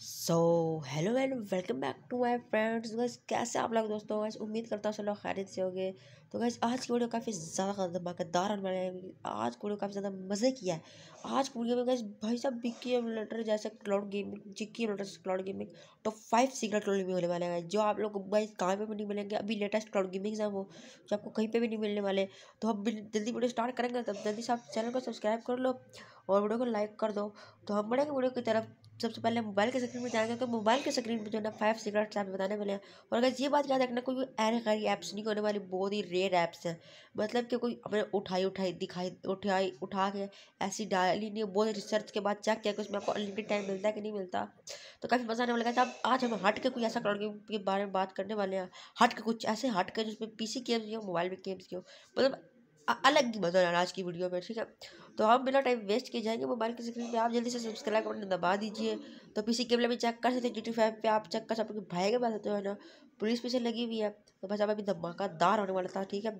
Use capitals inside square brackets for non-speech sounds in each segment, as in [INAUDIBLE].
so hello and welcome back to my friends बस कैसे आप लोग दोस्तों बस उम्मीद करता हूँ सब लोग खैरियत से होंगे तो गैस आज की वीडियो काफ़ी ज़्यादा धमाकेदार होने वाले आज की वीडियो काफ़ी ज़्यादा मज़े किया है आज की वीडियो में गैस भाई साहब बिक्की एमलेटर जैसे क्लाउड गेमिंग जिक्की emulator cloud gaming top five secret cloud gaming होने वाले हैं जो आप लोग भाई कहाँ पर भी नहीं मिलेंगे अभी लेटेस्ट क्लाउड गेमिंग्स हैं वो जो आपको कहीं पर भी नहीं मिलने वाले तो हम जल्दी वीडियो स्टार्ट करेंगे तब जल्दी से आप चैनल को सब्सक्राइब कर लो और वीडियो को लाइक कर दो तो हम बढ़ेंगे वीडियो की तरफ सबसे पहले मोबाइल के स्क्रीन पर जाएंगे क्योंकि मोबाइल के स्क्रीन पर जो है ना फाइव सीक्रेट्स ऐप बताने वाले हैं और अगर ये बात याद रखना कोई एर खरी ऐप्स नहीं होने वाली बहुत ही रेयर ऐप्स हैं मतलब कि कोई हमने उठाई उठाई दिखाई उठाई उठा के ऐसी डाली नहीं बहुत रिसर्च के बाद चेक किया कि उसमें आपको अनलिमिटेड टाइम मिलता है कि नहीं मिलता तो काफ़ी मज़ा आने वाला है आज हम हट के कोई ऐसा क्राउड के बारे में बात करने वाले हैं हट के कुछ ऐसे हट के जिसमें पी सी गेम्स भी हो मोबाइल में गेम्स भी हो मतलब अलग ही मजा आज की वीडियो में ठीक है तो हम बिना टाइम वेस्ट किए जाएंगे मोबाइल की स्क्रीन पे आप जल्दी से सब्सक्राइब बटन दबा दीजिए तो पीसी कैमरा भी चेक कर सकते हैं जी टी फाइव पर आप चेक कर सकते भाई के पास है तो, ना पुलिस पीछे लगी हुई है तो बस आप अभी धमाकादार होने वाला था ठीक है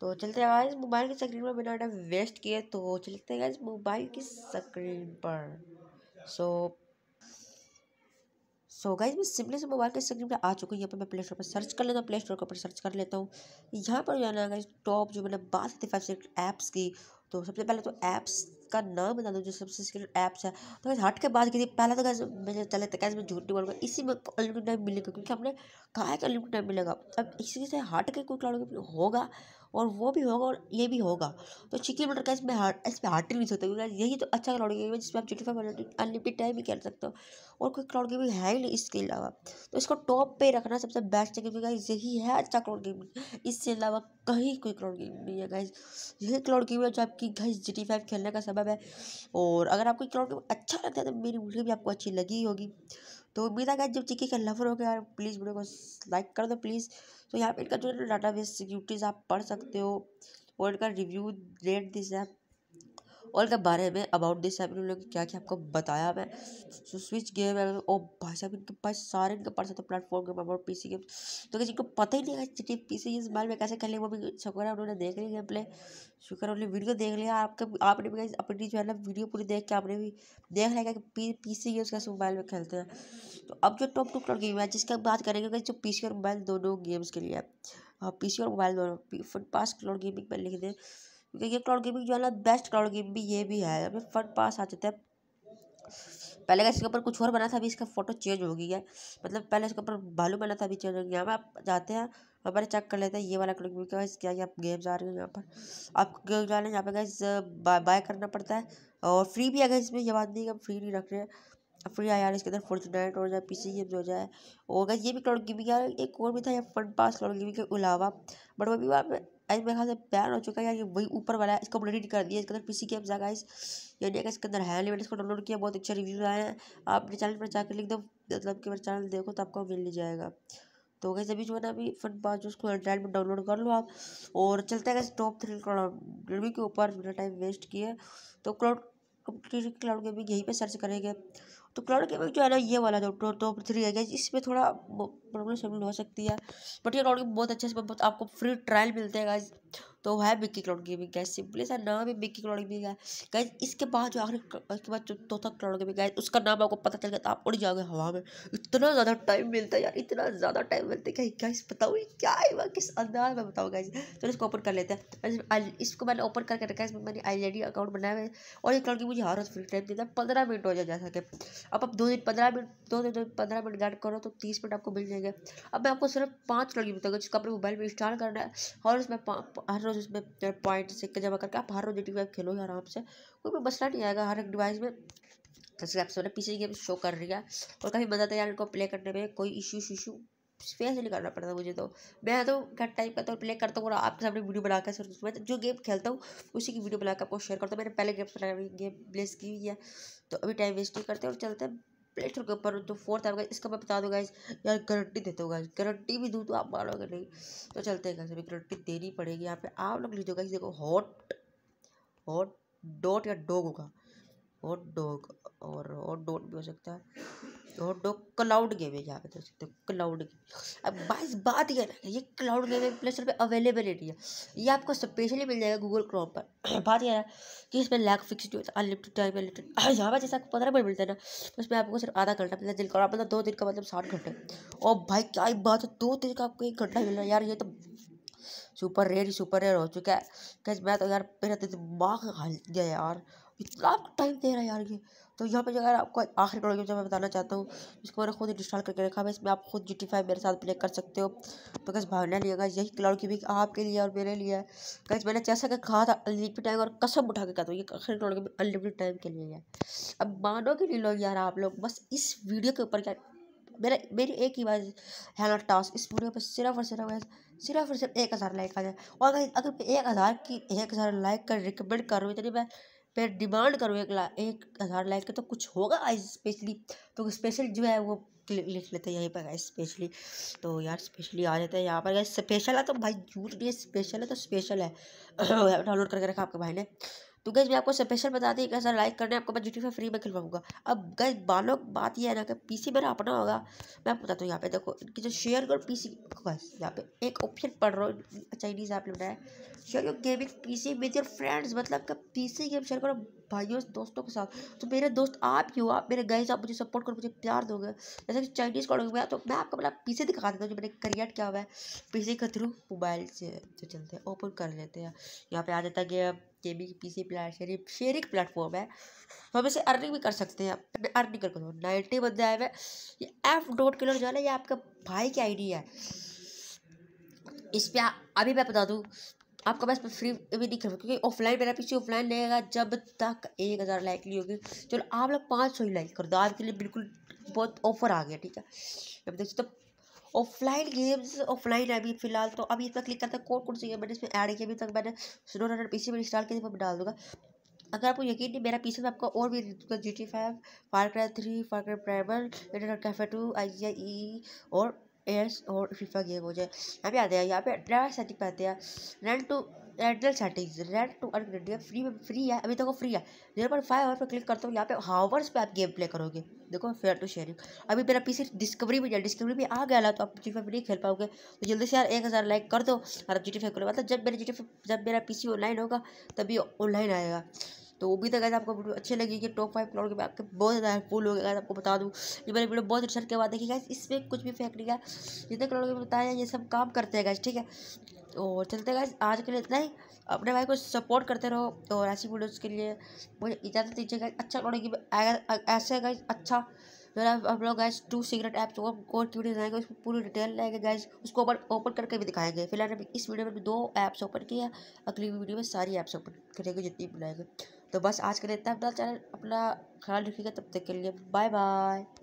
तो चलते हैं गाइस मोबाइल की स्क्रीन पर बिना टाइम वेस्ट किए तो चलते हैं इस मोबाइल की स्क्रीन पर सो सो गाइज मैं सिंपली से मोबाइल के स्क्रीन पे आ चुका हूँ यहाँ पर मैं प्ले स्टोर पर सर्च कर लेता हूँ प्ले स्टोर के ऊपर सर्च कर लेता हूँ यहाँ पर जाना है टॉप जो मैंने बात थी फाइव सेकेंड ऐप्स की तो सबसे पहले तो ऐप्स का नाम बता दूँ जो सबसे सिक्रेट ऐप्स है तो हट के बात की थी पहला तो कैसे मैंने चले था तो गैस मैं झूठ नहीं बोलूँगा इसी में अनलिमिटेड टाइम मिलेगा क्योंकि हमने कहा है कि अनलिमिटेड टाइम मिलेगा अब इसी से हट के कोई क्लाउड होगा और वो भी होगा और ये भी होगा तो चिकन मटर का इसमें हार्ट इसमें हार्ट नहीं होता क्योंकि यही तो अच्छा क्लाउड गेम है जिसमें आप twenty five hundred unlimited time भी खेल सकते हो और कोई क्लाउड गेम है ही नहीं इसके अलावा तो इसको टॉप पे रखना सबसे बेस्ट है क्योंकि यही है अच्छा क्लाउड गेम इससे अलावा कहीं कोई क्लाउड गेम नहीं है गाइज यही क्लाउड गेम है जो आपकी घर जी टी फाइव खेलने का सबब है और अगर आपको क्लाउड गेम अच्छा लगता है तो मेरी वीडियो भी आपको अच्छी लगी होगी तो उम्मीद है जब चिक्की के लवर हो गया प्लीज़ वीडियो को लाइक कर दो प्लीज़ तो यहाँ पे इनका जो डाटा बेस सिक्योरिटीज़ आप पढ़ सकते हो और इनका रिव्यू रेट दीजिए आप और के बारे में अबाउट दिस ऐप उन्होंने क्या क्या आपको बताया मैं सो स्विच गेम है ओ भाई साहब इनके पास सारे इनके पास होता platform game about P C game तो किसी को पता ही नहीं है पी सी इस मोबाइल में कैसे खेलेंगे वो भी शुक्र है उन्होंने देख लिया गेम प्ले शुक्र उन्होंने वीडियो देख लिया आपके आपने भी अपनी जो है ना वीडियो पूरी देख के आपने भी देख लिया कि पी पी सी गेम्स कैसे मोबाइल में खेलते हैं तो अब जो टॉप टू क्लाउड गेम है जिसकी हम बात करेंगे जो पी सी और मोबाइल दोनों गेम्स के लिए है पी हाँ, सी और मोबाइल दोनों पास क्लाउड गेमिंग पर लिख दें क्योंकि ये क्लाउड गेमिंग जो है ना बेस्ट क्लाउड गेमिंग ये भी है अभी फर्स्ट पास आ जाते हैं पहले का इसके ऊपर कुछ और बना था अभी इसका फोटो चेंज हो गया है मतलब पहले इसके ऊपर भालू बना था अभी चेंज हो गया आप जाते हैं और पहले चेक कर लेते हैं ये वाला क्लाउड गेमिंग क्या क्या आप गेम्स आ रहे हो यहाँ पर आप गेम जा रहे हैं यहाँ पर गए बाय करना पड़ता है और फ्री भी आ गए इसमें ये बात नहीं कि फ्री नहीं रख रहे हैं आई आर इसके अंदर फॉर्चुनर और जाए पी सी गेम्स हो जाए होगा ये भी क्लाउड गेमिंग यार एक और भी था या फ्रंट पास क्लाउड गेमिंग के अलावा बट वो भी वहाँ आज मेरे ख्याल से बैन हो चुका है यार ये वही ऊपर वाला है इसको डिलीट कर दिया इसके अंदर पी सी आ गए इस यानी इसके अंदर है मैंने इसको डाउनलोड किया बहुत अच्छे रिव्यूज आए हैं आप अपने चैनल पर जाकर लिख दो मतलब कि मेरे चैनल देखो तो आपको मिल ही जाएगा तो वैसे अभी जो है ना अभी फ्रंट पास उसको एंड्राइड में डाउनलोड कर लो आप और चलते हैं टॉप थ्री क्लाउड के ऊपर मेरा टाइम वेस्ट किया तो क्लाउड क्लाउड गेमिंग यहीं पर सर्च करेंगे तो क्लाउड गेमिंग जो है ना ये वाला जो टॉप तो, थ्री है इसमें थोड़ा प्रॉब्लम शॉब्लम हो सकती है बट ये क्लाउड गेम बहुत अच्छे से बहुत आपको फ्री ट्रायल मिलते हैं तो वह Mickey cloud gaming guys simply सा नाम है मिक्की क्लाउड गेमिंग गैस इसके बाद जो आखिर इसके बाद जो तोता क्लाउड गेमिंग गैस उसका नाम आपको पता चल गया था आप उड़ जाओगे हवा में इतना ज़्यादा टाइम मिलता है यार इतना ज़्यादा टाइम मिलता है कहीं गैस बताओ क्या है वह किस अंदाज में बताओ गैस तो इसको ओपन कर लेते हैं इसको मैंने ओपन करके रखा है इसमें मैंने आई अकाउंट बनाया है और ये क्लाउड गेम मुझे हर रोज़ फ्री टाइम देता है पंद्रह मिनट हो जाए जा सके अब आप दो दिन पंद्रह मिनट दो दिन पंद्रह मिनट गाइड करो तो तीस मिनट आपको मिल जाएंगे अब मैं आपको सिर्फ पाँच क्लाउड गेम बताऊँगा जिसको अपने मोबाइल में इंस्टॉल करना है और उसमें हर रोज उसमें पॉइंट सिक्के जमा करके आप हर रोज एटी खेलोगे आराम से कोई भी मसला नहीं आएगा हर एक डिवाइस में जैसे आप सोने पीछे गेम शो कर रही है और काफ़ी मज़ा आता है यार इनको प्ले करने में कोई इशू इशू फेस नहीं करना पड़ता मुझे तो मैं तो क्या टाइप का तो प्ले करता हूँ और आपके सामने वीडियो बनाकर सिर्फ उसमें जो गेम खेलता हूँ उसी की वीडियो बनाकर आपको शेयर करता हूँ मैंने पहले गेम्स बनाया गेम प्लेस की हुई है तो अभी टाइम वेस्ट नहीं करते और चलते हैं स्टोर के ऊपर तो फोर्थ आएगा इसका मैं बता दूंगा गाइज यार गारंटी देता हूँ गाइज गारंटी भी दूँ तो आप मानोगे नहीं तो चलते हैं गाइज अभी गारंटी देनी पड़ेगी यहाँ पे आप लोग लीजिए दो गाइज देखो हॉट हॉट डॉट या डॉग होगा हॉट डॉग और हॉट डॉट भी हो सकता है और डॉग क्लाउड गेम है यहाँ पे देख सकते हो क्लाउड गेम अब बाईस बात यह ना ये क्लाउड गेमिंग प्ले स्टोर पर अवेलेबल नहीं है ये आपको स्पेशली मिल जाएगा गूगल क्रोम पर [CLEARS THROAT] बात यह ना कि इसमें लैग फिक्स नहीं होता अनलिमिटेड टाइम अनलिमिटेड यहाँ पर जैसे आपको पंद्रह मिनट मिलता है ना तो उसमें आपको सिर्फ आधा घंटा मिलता है दिन का मतलब दो दिन का मतलब साठ घंटे और भाई क्या ही बात है दो दिन का आपको एक घंटा मिल रहा है यार ये तो सुपर रेयर ही सुपर रेयर हो चुका है कैसे मैं तो यार मेरा तो दिमाग हल गया यार इतना टाइम दे रहा है यार ये तो यहाँ पर जो अगर आपको आखिरी करोगे जो मैं बताना चाहता हूँ जिसको मैंने खुद इंस्टॉल करके रखा है इसमें आप खुद जी मेरे साथ प्ले कर सकते हो तो कैसे भावना लिएगा यही क्लाउड की भी आपके लिए और मेरे लिए कैसे मैंने जैसा कि कहा था अनलिमिटेड टाइम और कसम उठा के कहा था ये आखिरी करोड़ के अनलिमिटेड टाइम के लिए है अब मानो कि नहीं लो यार आप लोग बस इस वीडियो के ऊपर क्या मेरा मेरी एक ही बात है ना टास्क इस वीडियो पर सिर्फ और सिर्फ सिर्फ और सिर्फ एक हज़ार लाइक आ जाए और अगर अगर मैं एक हज़ार की एक हज़ार लाइक कर रिकमेंड कर रहा हूँ इतनी मैं पर डिमांड करो एक ला एक हज़ार लाइक का तो कुछ होगा आज स्पेशली तो स्पेशल जो है वो लिख लेते हैं यहीं पर गए स्पेशली तो यार स्पेशली आ जाते हैं यहाँ पर गए स्पेशल है तो भाई जूट नहीं स्पेशल है तो स्पेशल है डाउनलोड [COUGHS] करके रखा आपके भाई ने तो गैस मैं आपको स्पेशल बता दें कैसा लाइक करना है आपको मैं यूट्यूब पर फ्री में खिलवाऊंगा अब गैस बालों बात यह है ना कि पीसी मेरा अपना होगा मैं आपको बताता हूँ यहाँ पे देखो इनकी जो शेयर और सी बस यहाँ पे एक ऑप्शन पढ़ रहा हूँ चाइनीज़ ऐप ने बनाया share your gaming see with your friends मतलब पी सी गेम शेयर करो भाइयों दोस्तों के साथ तो मेरे दोस्त आप ही हो आप मेरे गए आप मुझे सपोर्ट करो मुझे प्यार दोगे जैसे कि चाइनीज़ कॉलो में गया तो मैं आपको मतलब पीछे दिखा देता हूँ जो मैंने करियर क्या हुआ है पीछे के थ्रू मोबाइल से तो चलते हैं ओपन कर लेते हैं यहाँ पे आ जाता है कि gaming P C plate sharing sharing platform है तो हम इसे अर्निंग भी कर सकते हैं अर्निंग कर नाइन्टी बंदे आए हुए ये एफ डॉट किलर जो है ना ये आपका भाई की डी है इस पर अभी मैं बता दूँ आपका बस फ्री भी दिख रहा है क्योंकि ऑफलाइन मेरा पीछे ऑफलाइन रहेगा जब तक एक हज़ार लाइक नहीं होगी चलो आप लोग पाँच सौ ही लाइक कर दो आपके लिए बिल्कुल बहुत ऑफर आ गया ठीक है अब देखिए तो ऑफलाइन गेम्स ऑफलाइन है अभी फिलहाल तो अभी इतना क्लिक करता है कौन कौन सी गेम मैंने इसमें ऐड किया अभी तक मैंने स्नो रनर पी सी में इंस्टॉल किया मैं डाल दूंगा अगर आपको यकीन नहीं मेरा पीछे में आपको और भी G T five far cry three fire cry प्राइवर internet cafe two I I E और एस और फीफा गेम हो जाए यहाँ पे आते हैं यहाँ पे ड्राइवर सेटिंग पे आते हैं रेंट टू एडल setting rent to earn credit free में फ्री है अभी तक फ्री है जीरो पॉइंट फाइव आवर पर क्लिक करता हूँ यहाँ पे हावर्स पे आप गेम प्ले करोगे देखो फेयर टू शेयरिंग अभी मेरा पीसी डिस्कवरी भी डिस्कवरी में आ गया तो आप जी फाइव नहीं खेल पाओगे तो जल्दी से यार एक हज़ार लाइक कर दो और आप जी टी फाइव मतलब जब मेरा जी टी फाइव जब मेरा पी सी ऑनलाइन होगा तभी ऑनलाइन आएगा तो वो भी तो गैस आपको वीडियो अच्छी लगी कि टॉप फाइव फ्लोर के आपके बहुत ज़्यादा हेल्पफुल हो गया आपको बता दूँ ये मेरे वीडियो बहुत रिसर्च के बाद देखिएगा इस पर कुछ भी फेंक नहीं गया जितने कलर के बताया ये सब काम करते हैं गैस ठीक है और चलते गए आज के लिए इतना ही अपने भाई को सपोर्ट करते रहो और ऐसी वीडियोज़ के लिए मुझे इजाज़त दीजिए गैस अच्छा करोड़ की ऐसे गैस अच्छा जो है हम लोग गैस टू सिगरेट ऐप और को वीडियो बनाएंगे उसमें पूरी डिटेल लाएंगे गैस उसको ओपन ओपन करके भी दिखाएंगे फिलहाल अभी इस वीडियो में दो ऐप्स ओपन किया अगली वीडियो में सारी ऐप्स ओपन करेंगे जितनी बुलाएंगे तो बस आज के लिए इतना अपना चैनल अपना ख्याल रखिएगा तब तक के लिए बाय बाय